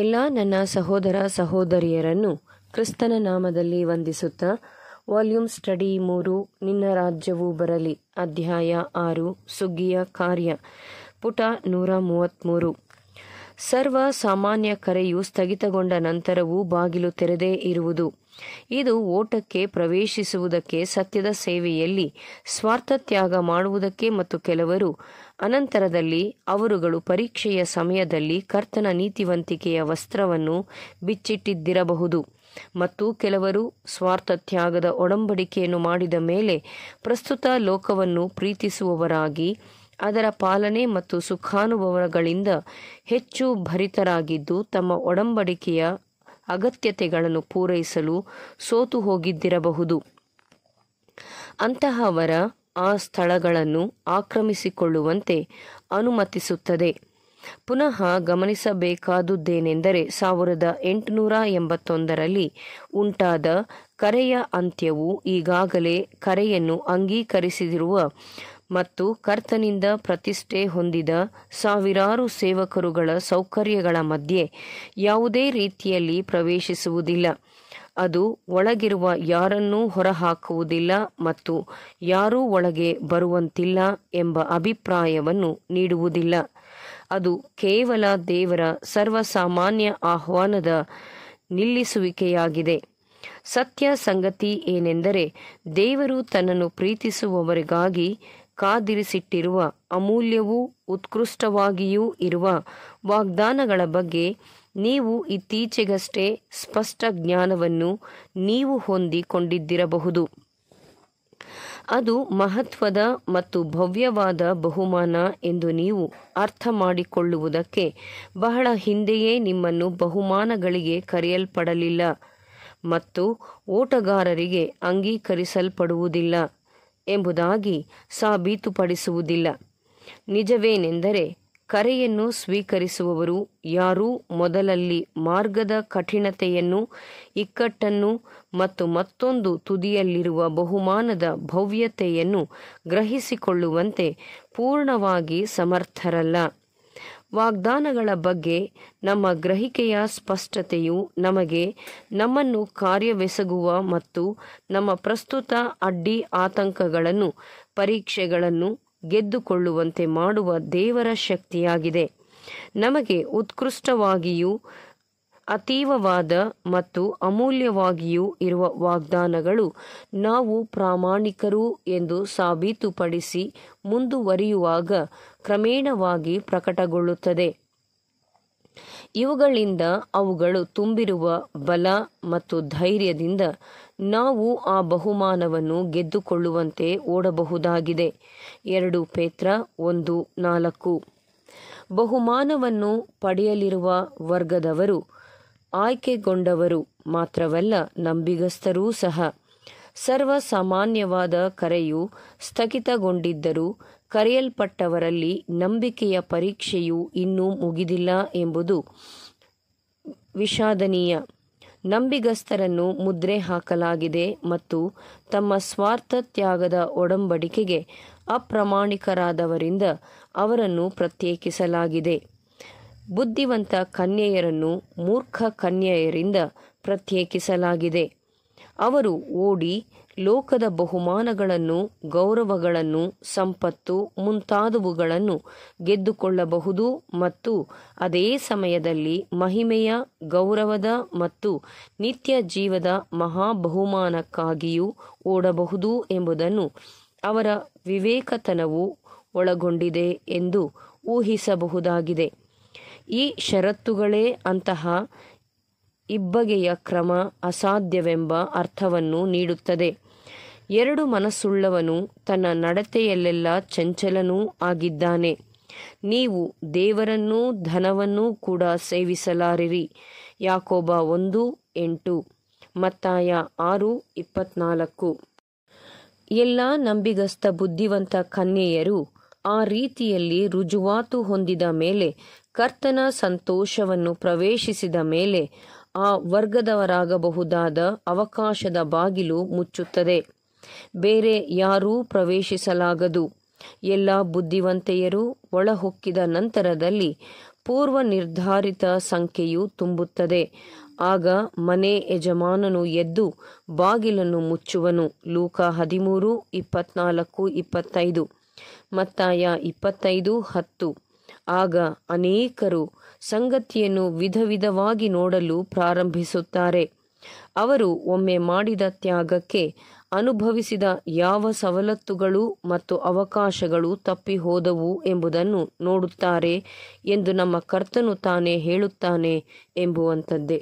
ಎಲ್ಲ ನನ್ನ ಸಹೋದರ ಸಹೋದರಿಯರನ್ನು ಕ್ರಿಸ್ತನ ನಾಮದಲ್ಲಿ ವಂದಿಸುತ್ತಾ ವಾಲ್ಯೂಮ್ ಸ್ಟಡಿ ಮೂರು ನಿನ್ನ ರಾಜ್ಯವು ಬರಲಿ ಅಧ್ಯಾಯ ಆರು ಸುಗ್ಗಿಯ ಕಾರ್ಯ ಪುಟ ನೂರ ಮೂವತ್ಮೂರು ಸರ್ವ ಸಾಮಾನ್ಯ ಕರೆಯು ಸ್ಥಗಿತಗೊಂಡ ನಂತರವೂ ಬಾಗಿಲು ತೆರೆದೇ ಇರುವುದು ಇದು ಓಟಕ್ಕೆ ಪ್ರವೇಶಿಸುವುದಕ್ಕೆ ಸತ್ಯದ ಸೇವೆಯಲ್ಲಿ ಸ್ವಾರ್ಥ ತ್ಯಾಗ ಮಾಡುವುದಕ್ಕೆ ಮತ್ತು ಕೆಲವರು ಅನಂತರದಲ್ಲಿ ಅವರುಗಳು ಪರೀಕ್ಷೆಯ ಸಮಯದಲ್ಲಿ ಕರ್ತನ ನೀತಿವಂತಿಕೆಯ ವಸ್ತ್ರವನ್ನು ಬಿಚ್ಚಿಟ್ಟಿದ್ದಿರಬಹುದು ಮತ್ತು ಕೆಲವರು ಸ್ವಾರ್ಥ ತ್ಯಾಗದ ಒಡಂಬಡಿಕೆಯನ್ನು ಮಾಡಿದ ಮೇಲೆ ಪ್ರಸ್ತುತ ಲೋಕವನ್ನು ಪ್ರೀತಿಸುವವರಾಗಿ ಅದರ ಪಾಲನೆ ಮತ್ತು ಸುಖಾನುಭವಗಳಿಂದ ಹೆಚ್ಚು ಭರಿತರಾಗಿದ್ದು ತಮ್ಮ ಒಡಂಬಡಿಕೆಯ ಅಗತ್ಯತೆಗಳನ್ನು ಪೂರೈಸಲು ಸೋತು ಹೋಗಿದ್ದಿರಬಹುದು ಅಂತಹವರ ಆ ಸ್ಥಳಗಳನ್ನು ಆಕ್ರಮಿಸಿಕೊಳ್ಳುವಂತೆ ಅನುಮತಿಸುತ್ತದೆ ಪುನಃ ಗಮನಿಸಬೇಕಾದುದ್ದೇನೆಂದರೆ ಸಾವಿರದ ಎಂಟುನೂರ ಎಂಬತ್ತೊಂದರಲ್ಲಿ ಉಂಟಾದ ಕರೆಯ ಅಂತ್ಯವು ಈಗಾಗಲೇ ಕರೆಯನ್ನು ಅಂಗೀಕರಿಸಿರುವ ಮತ್ತು ಕರ್ತನಿಂದ ಪ್ರತಿಷ್ಠೆ ಹೊಂದಿದ ಸಾವಿರಾರು ಸೇವಕರುಗಳ ಸೌಕರ್ಯಗಳ ಮಧ್ಯೆ ಯಾವುದೇ ರೀತಿಯಲ್ಲಿ ಪ್ರವೇಶಿಸುವುದಿಲ್ಲ ಅದು ಒಳಗಿರುವ ಯಾರನ್ನೂ ಹೊರಹಾಕುವುದಿಲ್ಲ ಮತ್ತು ಯಾರೂ ಒಳಗೆ ಬರುವಂತಿಲ್ಲ ಎಂಬ ಅಭಿಪ್ರಾಯವನ್ನು ನೀಡುವುದಿಲ್ಲ ಅದು ಕೇವಲ ದೇವರ ಸರ್ವಸಾಮಾನ್ಯ ಆಹ್ವಾನದ ನಿಲ್ಲಿಸುವಿಕೆಯಾಗಿದೆ ಸತ್ಯ ಸಂಗತಿ ಏನೆಂದರೆ ದೇವರು ತನ್ನನ್ನು ಪ್ರೀತಿಸುವವರಿಗಾಗಿ ಕಾದಿರಿಸಿಟ್ಟಿರುವ ಅಮೂಲ್ಯವೂ ಉತ್ಕೃಷ್ಟವಾಗಿಯೂ ಇರುವ ವಾಗ್ದಾನಗಳ ಬಗ್ಗೆ ನೀವು ಇತ್ತೀಚೆಗಷ್ಟೇ ಸ್ಪಷ್ಟ ಜ್ಞಾನವನ್ನು ನೀವು ಹೊಂದಿಕೊಂಡಿದ್ದಿರಬಹುದು ಅದು ಮಹತ್ವದ ಮತ್ತು ಭವ್ಯವಾದ ಬಹುಮಾನ ಎಂದು ನೀವು ಅರ್ಥ ಮಾಡಿಕೊಳ್ಳುವುದಕ್ಕೆ ಬಹಳ ಹಿಂದೆಯೇ ನಿಮ್ಮನ್ನು ಬಹುಮಾನಗಳಿಗೆ ಕರೆಯಲ್ಪಡಲಿಲ್ಲ ಮತ್ತು ಓಟಗಾರರಿಗೆ ಅಂಗೀಕರಿಸಲ್ಪಡುವುದಿಲ್ಲ ಎಂಬುದಾಗಿ ಸಾಬೀತುಪಡಿಸುವುದಿಲ್ಲ ನಿಜವೇನೆಂದರೆ ಕರೆಯನ್ನು ಸ್ವೀಕರಿಸುವವರು ಯಾರೂ ಮೊದಲಲ್ಲಿ ಮಾರ್ಗದ ಕಠಿಣತೆಯನ್ನು ಇಕ್ಕಟ್ಟನ್ನು ಮತ್ತು ಮತ್ತೊಂದು ತುದಿಯಲ್ಲಿರುವ ಬಹುಮಾನದ ಭವ್ಯತೆಯನ್ನು ಗ್ರಹಿಸಿಕೊಳ್ಳುವಂತೆ ಪೂರ್ಣವಾಗಿ ಸಮರ್ಥರಲ್ಲ ವಾಗ್ದಾನಗಳ ಬಗ್ಗೆ ನಮ್ಮ ಗ್ರಹಿಕೆಯ ಸ್ಪಷ್ಟತೆಯು ನಮಗೆ ನಮ್ಮನ್ನು ಕಾರ್ಯವೆಸಗುವ ಮತ್ತು ನಮ್ಮ ಪ್ರಸ್ತುತ ಅಡ್ಡಿ ಆತಂಕಗಳನ್ನು ಪರೀಕ್ಷೆಗಳನ್ನು ಗೆದ್ದುಕೊಳ್ಳುವಂತೆ ಮಾಡುವ ದೇವರ ಶಕ್ತಿಯಾಗಿದೆ ನಮಗೆ ಉತ್ಕೃಷ್ಟವಾಗಿಯೂ ಅತೀವವಾದ ಮತ್ತು ಅಮೂಲ್ಯವಾಗಿಯೂ ಇರುವ ವಾಗ್ದಾನಗಳು ನಾವು ಪ್ರಾಮಾಣಿಕರು ಎಂದು ಸಾಬೀತುಪಡಿಸಿ ಮುಂದುವರಿಯುವಾಗ ಕ್ರಮೇಣವಾಗಿ ಪ್ರಕಟಗೊಳ್ಳುತ್ತದೆ ಇವುಗಳಿಂದ ಅವುಗಳು ತುಂಬಿರುವ ಬಲ ಮತ್ತು ಧೈರ್ಯದಿಂದ ನಾವು ಆ ಬಹುಮಾನವನ್ನು ಗೆದ್ದುಕೊಳ್ಳುವಂತೆ ಓಡಬಹುದಾಗಿದೆ ಎರಡು ಪೇತ್ರ ಒಂದು ನಾಲ್ಕು ಬಹುಮಾನವನ್ನು ಪಡೆಯಲಿರುವ ವರ್ಗದವರು ಆಯ್ಕೆಗೊಂಡವರು ಮಾತ್ರವಲ್ಲ ನಂಬಿಗಸ್ತರೂ ಸಹ ಸರ್ವಸಾಮಾನ್ಯವಾದ ಕರೆಯು ಸ್ಥಗಿತಗೊಂಡಿದ್ದರೂ ಕರೆಯಲ್ಪಟ್ಟವರಲ್ಲಿ ನಂಬಿಕೆಯ ಪರೀಕ್ಷೆಯು ಇನ್ನೂ ಮುಗಿದಿಲ್ಲ ಎಂಬುದು ವಿಷಾದನೀಯ ನಂಬಿಗಸ್ತರನ್ನು ಮುದ್ರೆ ಹಾಕಲಾಗಿದೆ ಮತ್ತು ತಮ್ಮ ಸ್ವಾರ್ಥ ತ್ಯಾಗದ ಒಡಂಬಡಿಕೆಗೆ ಅಪ್ರಾಮಾಣಿಕರಾದವರಿಂದ ಅವರನ್ನು ಪ್ರತ್ಯೇಕಿಸಲಾಗಿದೆ ಬುದ್ಧಿವಂತ ಕನ್ಯೆಯರನ್ನು ಮೂರ್ಖ ಕನ್ಯೆಯರಿಂದ ಪ್ರತ್ಯೇಕಿಸಲಾಗಿದೆ ಅವರು ಓಡಿ ಲೋಕದ ಬಹುಮಾನಗಳನ್ನು ಗೌರವಗಳನ್ನು ಸಂಪತ್ತು ಮುಂತಾದವುಗಳನ್ನು ಗೆದ್ದುಕೊಳ್ಳಬಹುದು ಮತ್ತು ಅದೇ ಸಮಯದಲ್ಲಿ ಮಹಿಮೆಯ ಗೌರವದ ಮತ್ತು ನಿತ್ಯ ಜೀವದ ಮಹಾ ಬಹುಮಾನಕ್ಕಾಗಿಯೂ ಓಡಬಹುದು ಎಂಬುದನ್ನು ಅವರ ವಿವೇಕತನವು ಒಳಗೊಂಡಿದೆ ಎಂದು ಊಹಿಸಬಹುದಾಗಿದೆ ಈ ಷರತ್ತುಗಳೇ ಅಂತಹ ಇಬ್ಬಗೆಯ ಕ್ರಮ ಅಸಾಧ್ಯವೆಂಬ ಅರ್ಥವನ್ನು ನೀಡುತ್ತದೆ ಎರಡು ಮನಸ್ಸುಳ್ಳವನು ತನ್ನ ನಡತೆಯಲ್ಲೆಲ್ಲ ಚಂಚಲನೂ ಆಗಿದ್ದಾನೆ ನೀವು ದೇವರನ್ನೂ ಧನವನ್ನೂ ಕೂಡ ಸೇವಿಸಲಾರಿರಿ ಯಾಕೋಬ ಒಂದು ಎಂಟು ಮತ್ತಾಯ ಆರು ಇಪ್ಪತ್ನಾಲ್ಕು ಎಲ್ಲ ನಂಬಿಗಸ್ತ ಬುದ್ಧಿವಂತ ಕನ್ಯೆಯರು ಆ ರೀತಿಯಲ್ಲಿ ರುಜುವಾತು ಹೊಂದಿದ ಮೇಲೆ ಕರ್ತನ ಸಂತೋಷವನ್ನು ಪ್ರವೇಶಿಸಿದ ಮೇಲೆ ಆ ವರ್ಗದವರಾಗಬಹುದಾದ ಅವಕಾಶದ ಬಾಗಿಲು ಮುಚ್ಚುತ್ತದೆ ಬೇರೆ ಯಾರೂ ಪ್ರವೇಶಿಸಲಾಗದು ಎಲ್ಲ ಬುದ್ಧಿವಂತೆಯರು ಒಳಹೊಕ್ಕಿದ ನಂತರದಲ್ಲಿ ಪೂರ್ವ ನಿರ್ಧಾರಿತ ಸಂಖ್ಯೆಯು ತುಂಬುತ್ತದೆ ಆಗ ಮನೆ ಯಜಮಾನನು ಎದ್ದು ಬಾಗಿಲನ್ನು ಮುಚ್ಚುವನು ಲೂಕ ಹದಿಮೂರು ಇಪ್ಪತ್ನಾಲ್ಕು ಇಪ್ಪತ್ತೈದು ಮತ್ತಾಯ ಇಪ್ಪತ್ತೈದು ಹತ್ತು ಆಗ ಅನೇಕರು ಸಂಗತಿಯನ್ನು ವಿಧ ವಿಧವಾಗಿ ನೋಡಲು ಪ್ರಾರಂಭಿಸುತ್ತಾರೆ ಅವರು ಒಮ್ಮೆ ಮಾಡಿದ ತ್ಯಾಗಕ್ಕೆ ಅನುಭವಿಸಿದ ಯಾವ ಸವಲತ್ತುಗಳು ಮತ್ತು ಅವಕಾಶಗಳು ತಪ್ಪಿ ಹೋದವು ಎಂಬುದನ್ನು ನೋಡುತ್ತಾರೆ ಎಂದು ನಮ್ಮ ಕರ್ತನು ತಾನೇ ಹೇಳುತ್ತಾನೆ ಎಂಬುವಂಥದ್ದೇ